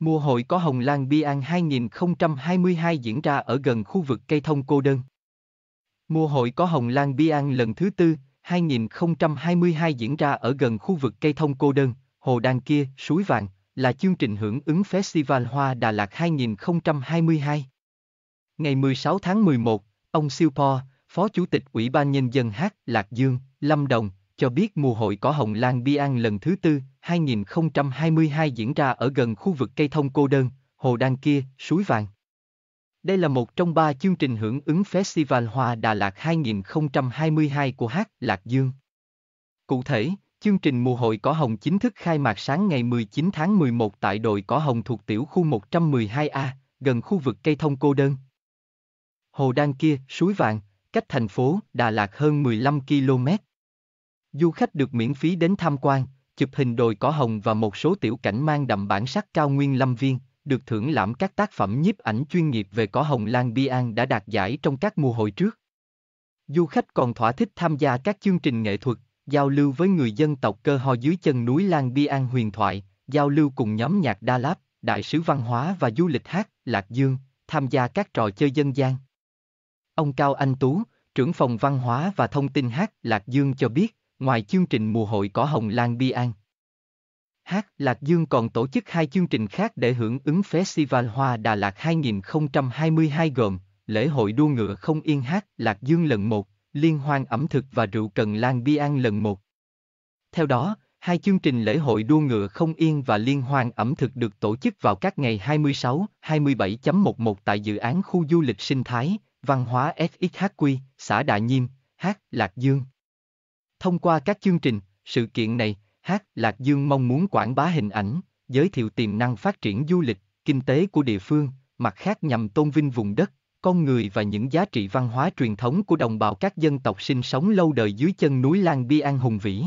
Mùa hội có Hồng Lan Bi An 2022 diễn ra ở gần khu vực cây thông cô đơn. Mùa hội có Hồng Lan Bi An lần thứ tư, 2022 diễn ra ở gần khu vực cây thông cô đơn, Hồ Đan Kia, Suối Vàng, là chương trình hưởng ứng Festival Hoa Đà Lạt 2022. Ngày 16 tháng 11, ông Siêu Po, Phó Chủ tịch Ủy ban Nhân dân Hát Lạc Dương, Lâm Đồng, cho biết mùa hội có Hồng Lan Bi An lần thứ tư, 2022 diễn ra ở gần khu vực cây thông cô đơn, Hồ Đan Kia, Suối Vàng. Đây là một trong ba chương trình hưởng ứng Festival Hoa Đà Lạt 2022 của Hát Lạc Dương. Cụ thể, chương trình mùa hội cỏ hồng chính thức khai mạc sáng ngày 19 tháng 11 tại đồi cỏ hồng thuộc tiểu khu 112A, gần khu vực cây thông cô đơn. Hồ Đan Kia, Suối Vàng, cách thành phố Đà Lạt hơn 15 km. Du khách được miễn phí đến tham quan, chụp hình đồi cỏ hồng và một số tiểu cảnh mang đậm bản sắc cao nguyên lâm viên, được thưởng lãm các tác phẩm nhiếp ảnh chuyên nghiệp về cỏ hồng Lan Bian đã đạt giải trong các mùa hội trước. Du khách còn thỏa thích tham gia các chương trình nghệ thuật, giao lưu với người dân tộc cơ ho dưới chân núi Lan Bian huyền thoại, giao lưu cùng nhóm nhạc Đa Láp, đại sứ văn hóa và du lịch hát, Lạc Dương, tham gia các trò chơi dân gian. Ông Cao Anh Tú, trưởng phòng văn hóa và thông tin hát Lạc Dương cho biết, Ngoài chương trình mùa hội cỏ hồng Lan Bi An, Hát Lạc Dương còn tổ chức hai chương trình khác để hưởng ứng Festival Hoa Đà Lạt 2022 gồm lễ hội đua ngựa không yên Hát Lạc Dương lần 1, liên hoan ẩm thực và rượu cần Lan Bi An lần 1. Theo đó, hai chương trình lễ hội đua ngựa không yên và liên hoan ẩm thực được tổ chức vào các ngày 26, 27.11 tại dự án khu du lịch sinh thái, văn hóa FXHQ, xã đại Nhiêm, Hát Lạc Dương. Thông qua các chương trình, sự kiện này, Hát Lạc Dương mong muốn quảng bá hình ảnh, giới thiệu tiềm năng phát triển du lịch, kinh tế của địa phương, mặt khác nhằm tôn vinh vùng đất, con người và những giá trị văn hóa truyền thống của đồng bào các dân tộc sinh sống lâu đời dưới chân núi Lan Bi An hùng vĩ.